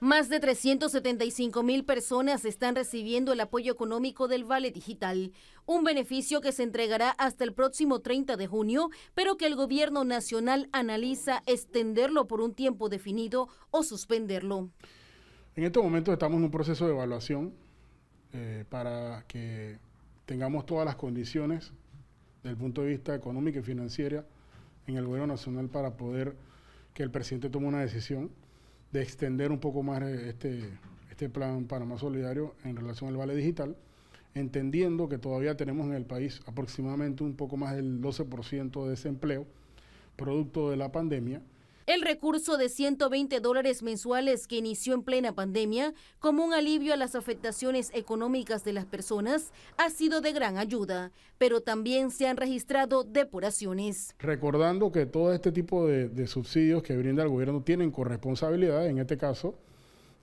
Más de 375 mil personas están recibiendo el apoyo económico del Vale Digital, un beneficio que se entregará hasta el próximo 30 de junio, pero que el gobierno nacional analiza extenderlo por un tiempo definido o suspenderlo. En este momento estamos en un proceso de evaluación eh, para que tengamos todas las condiciones del punto de vista económico y financiera en el gobierno nacional para poder que el presidente tome una decisión de extender un poco más eh, este, este plan Panamá Solidario en relación al Vale Digital, entendiendo que todavía tenemos en el país aproximadamente un poco más del 12% de desempleo, producto de la pandemia el recurso de 120 dólares mensuales que inició en plena pandemia como un alivio a las afectaciones económicas de las personas ha sido de gran ayuda, pero también se han registrado depuraciones. Recordando que todo este tipo de, subsidios que brinda el gobierno tienen corresponsabilidad, en este caso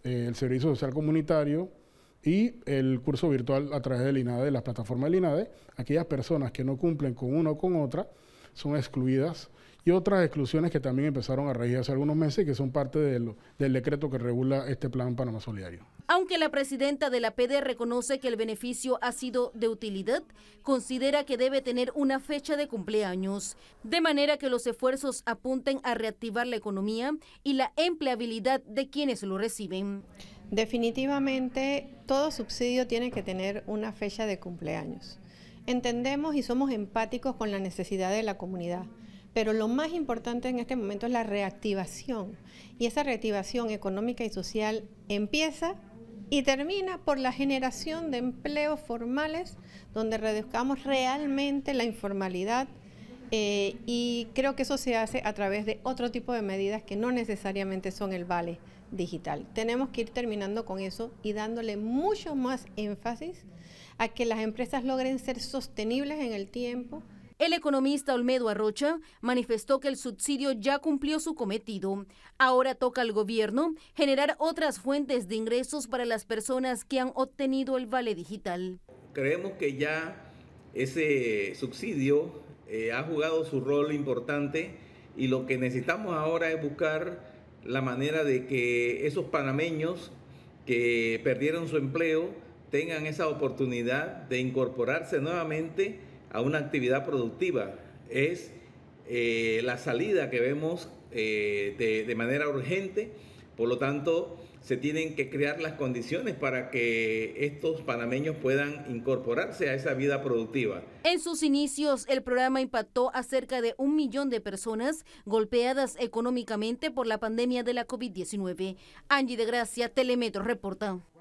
eh, el Servicio Social Comunitario, y el curso virtual a través del INADE, de la plataforma del INADE. Aquellas personas que no cumplen con una o con otra son excluidas y otras exclusiones que también empezaron a regir hace algunos meses y que son parte del decreto que regula este plan Panamá Aunque la presidenta de la PD reconoce que el beneficio ha sido de utilidad, considera que debe tener una fecha de cumpleaños, de manera que los esfuerzos apunten a reactivar la economía y la empleabilidad de quienes lo reciben. Definitivamente, todo subsidio tiene que tener una fecha de cumpleaños. Entendemos y somos empáticos con la necesidad de la comunidad pero lo más importante en este momento es la reactivación. Y esa reactivación económica y social empieza y termina por la generación de empleos formales donde reduzcamos realmente la informalidad eh, y creo que eso se hace a través de otro tipo de medidas que no necesariamente son el vale digital. Tenemos que ir terminando con eso y dándole mucho más énfasis a que las empresas logren ser sostenibles en el tiempo, el economista Olmedo Arrocha manifestó que el subsidio ya cumplió su cometido. Ahora toca al gobierno generar otras fuentes de ingresos para las personas que han obtenido el vale digital. Creemos que ya ese subsidio eh, ha jugado su rol importante y lo que necesitamos ahora es buscar la manera de que esos panameños que perdieron su empleo tengan esa oportunidad de incorporarse nuevamente a una actividad productiva. Es eh, la salida que vemos eh, de, de, manera urgente. Por lo tanto, se tienen que crear las condiciones para que estos panameños puedan incorporarse a esa vida productiva. En sus inicios, el programa impactó a cerca de un millón de personas golpeadas económicamente por la pandemia de la COVID-19. Angie de Gracia, Telemetro, reporta.